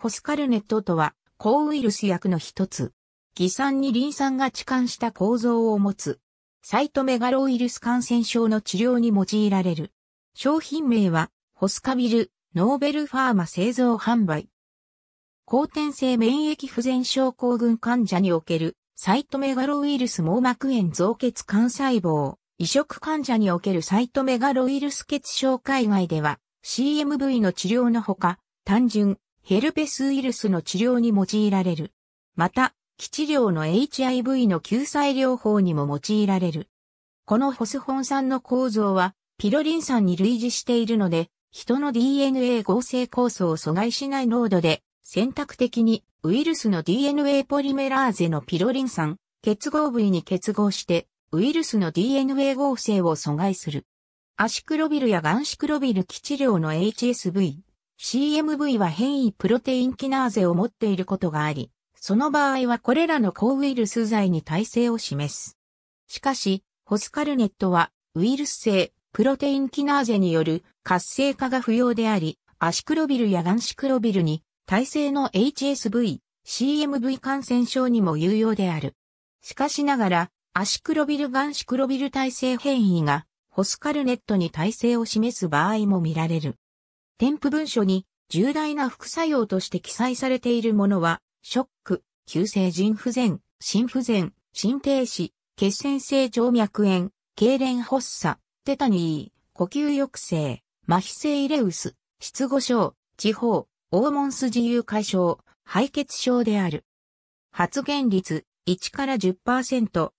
ホスカルネットとは、抗ウイルス薬の一つ。偽酸にリン酸が置換した構造を持つ。サイトメガロウイルス感染症の治療に用いられる。商品名は、ホスカビル、ノーベルファーマ製造販売。後天性免疫不全症候群患者における、サイトメガロウイルス網膜炎増血幹細胞、移植患者におけるサイトメガロウイルス血症海外では、CMV の治療のほか、単純、ヘルペスウイルスの治療に用いられる。また、基地療の HIV の救済療法にも用いられる。このホスホン酸の構造は、ピロリン酸に類似しているので、人の DNA 合成酵素を阻害しない濃度で、選択的にウイルスの DNA ポリメラーゼのピロリン酸結合部位に結合して、ウイルスの DNA 合成を阻害する。アシクロビルやガンシクロビル基治療の HSV、CMV は変異プロテインキナーゼを持っていることがあり、その場合はこれらの抗ウイルス剤に耐性を示す。しかし、ホスカルネットはウイルス性プロテインキナーゼによる活性化が不要であり、アシクロビルやガンシクロビルに耐性の HSV、CMV 感染症にも有用である。しかしながら、アシクロビルガンシクロビル耐性変異がホスカルネットに耐性を示す場合も見られる。添付文書に重大な副作用として記載されているものは、ショック、急性腎不全、心不全、心停止、血栓性静脈炎、痙攣発作、テタニー、呼吸抑制、麻痺性イレウス、失語症、地方、黄門筋由解消、敗血症である。発言率1から10%、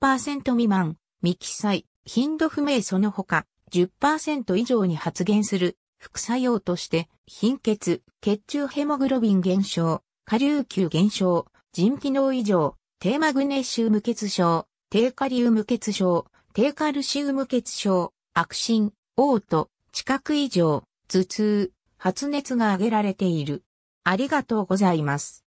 1%未満、未記載、頻度不明その他、10%以上に発言する副作用として、貧血、血中ヘモグロビン減少、下流球減少、腎機能異常、低マグネシウム欠症、低カリウム欠症、低カルシウム欠症、悪心、嘔吐、知覚異常、頭痛、発熱が挙げられている。ありがとうございます。